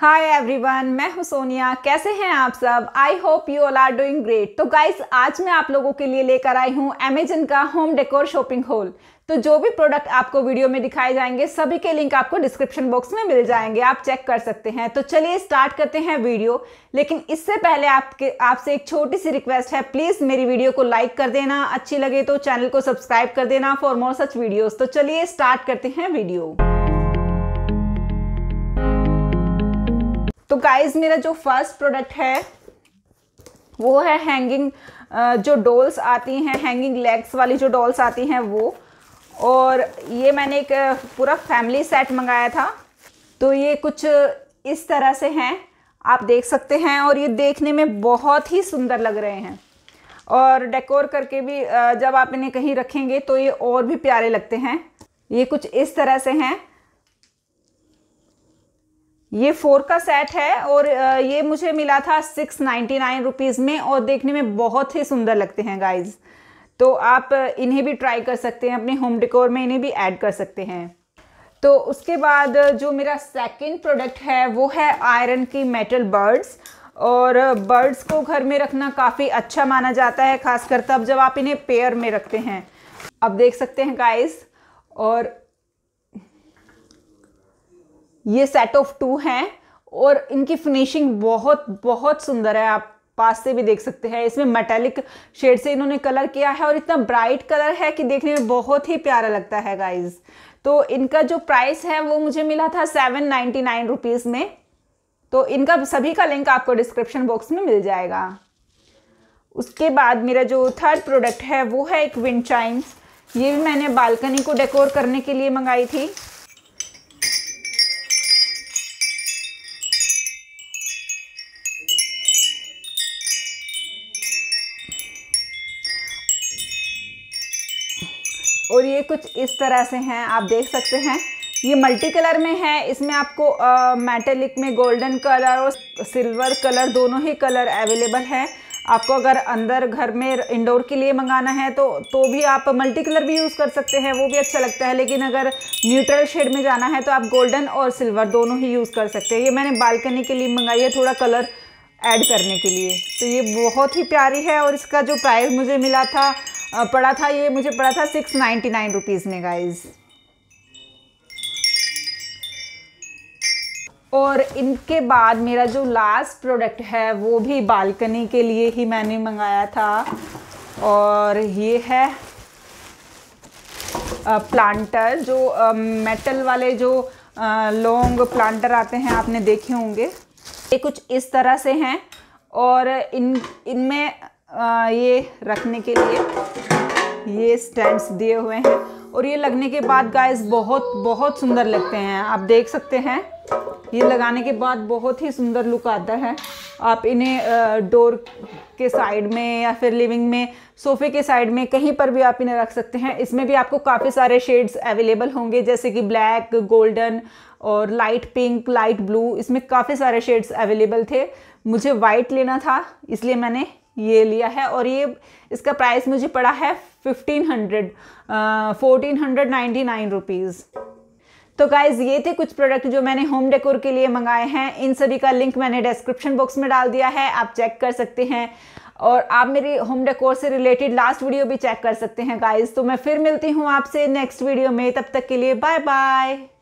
hi everyone मैं हूं सोनिया कैसे हैं आप सब I hope you all are doing great तो गाइस आज मैं आप लोगों के लिए लेकर आई हूं अमेजन का होम डेकोर शॉपिंग हॉल तो जो भी प्रोडक्ट आपको वीडियो में दिखाए जाएंगे सभी के लिंक आपको डिस्क्रिप्शन बॉक्स में मिल जाएंगे आप चेक कर सकते हैं तो चलिए स्टार्ट करते हैं वीडियो लेकिन इससे पहले आपके आपसे एक छोटी सी रिक्वेस्ट है प्लीज़ मेरी वीडियो को लाइक कर देना अच्छी लगे तो चैनल को सब्सक्राइब कर देना फॉर मोर सच वीडियोज़ तो चलिए स्टार्ट करते हैं वीडियो तो गाइज मेरा जो फर्स्ट प्रोडक्ट है वो है हैंगिंग जो डोल्स आती हैं हैंगिंग लेग्स वाली जो डोल्स आती हैं वो और ये मैंने एक पूरा फैमिली सेट मंगाया था तो ये कुछ इस तरह से हैं आप देख सकते हैं और ये देखने में बहुत ही सुंदर लग रहे हैं और डेकोर करके भी जब आप इन्हें कहीं रखेंगे तो ये और भी प्यारे लगते हैं ये कुछ इस तरह से हैं ये फोर का सेट है और ये मुझे मिला था सिक्स नाइन्टी नाइन रुपीज़ में और देखने में बहुत ही सुंदर लगते हैं गाइज तो आप इन्हें भी ट्राई कर सकते हैं अपने होम डेकोर में इन्हें भी ऐड कर सकते हैं तो उसके बाद जो मेरा सेकंड प्रोडक्ट है वो है आयरन की मेटल बर्ड्स और बर्ड्स को घर में रखना काफ़ी अच्छा माना जाता है खासकर तब जब आप इन्हें पेयर में रखते हैं अब देख सकते हैं गाइस और ये सेट ऑफ टू हैं और इनकी फिनिशिंग बहुत बहुत सुंदर है आप पास से भी देख सकते हैं इसमें मेटेलिक शेड से इन्होंने कलर किया है और इतना ब्राइट कलर है कि देखने में बहुत ही प्यारा लगता है गाइज तो इनका जो प्राइस है वो मुझे मिला था सेवन नाइन्टी नाइन रुपीज़ में तो इनका सभी का लिंक आपको डिस्क्रिप्शन बॉक्स में मिल जाएगा उसके बाद मेरा जो थर्ड प्रोडक्ट है वो है एक विंड चाइम्स ये भी मैंने बालकनी को डेकोर करने के लिए मंगाई थी और ये कुछ इस तरह से हैं आप देख सकते हैं ये मल्टी कलर में है इसमें आपको मेटेलिक में गोल्डन कलर और सिल्वर कलर दोनों ही कलर अवेलेबल है आपको अगर अंदर घर में इंडोर के लिए मंगाना है तो तो भी आप मल्टी कलर भी यूज़ कर सकते हैं वो भी अच्छा लगता है लेकिन अगर न्यूट्रल शेड में जाना है तो आप गोल्डन और सिल्वर दोनों ही यूज़ कर सकते हैं ये मैंने बालकनी के लिए मंगाई है थोड़ा कलर ऐड करने के लिए तो ये बहुत ही प्यारी है और इसका जो प्राइस मुझे मिला था पड़ा था ये मुझे पड़ा था सिक्स नाइन्टी नाइन रुपीज़ में गाइज़ और इनके बाद मेरा जो लास्ट प्रोडक्ट है वो भी बालकनी के लिए ही मैंने मंगाया था और ये है प्लांटर जो मेटल वाले जो लॉन्ग प्लांटर आते हैं आपने देखे होंगे ये कुछ इस तरह से हैं और इन इनमें आ, ये रखने के लिए ये स्टैंड्स दिए हुए हैं और ये लगने के बाद गाइस बहुत बहुत सुंदर लगते हैं आप देख सकते हैं ये लगाने के बाद बहुत ही सुंदर लुक आता है आप इन्हें डोर के साइड में या फिर लिविंग में सोफे के साइड में कहीं पर भी आप इन्हें रख सकते हैं इसमें भी आपको काफ़ी सारे शेड्स अवेलेबल होंगे जैसे कि ब्लैक गोल्डन और लाइट पिंक लाइट ब्लू इसमें काफ़ी सारे शेड्स अवेलेबल थे मुझे वाइट लेना था इसलिए मैंने ये लिया है और ये इसका प्राइस मुझे पड़ा है fifteen hundred fourteen hundred ninety nine rupees तो गाइज ये थे कुछ प्रोडक्ट जो मैंने होम डेकोर के लिए मंगाए हैं इन सभी का लिंक मैंने डिस्क्रिप्शन बॉक्स में डाल दिया है आप चेक कर सकते हैं और आप मेरी होम डेकोर से रिलेटेड लास्ट वीडियो भी चेक कर सकते हैं गाइज तो मैं फिर मिलती हूँ आपसे नेक्स्ट वीडियो में तब तक के लिए बाय बाय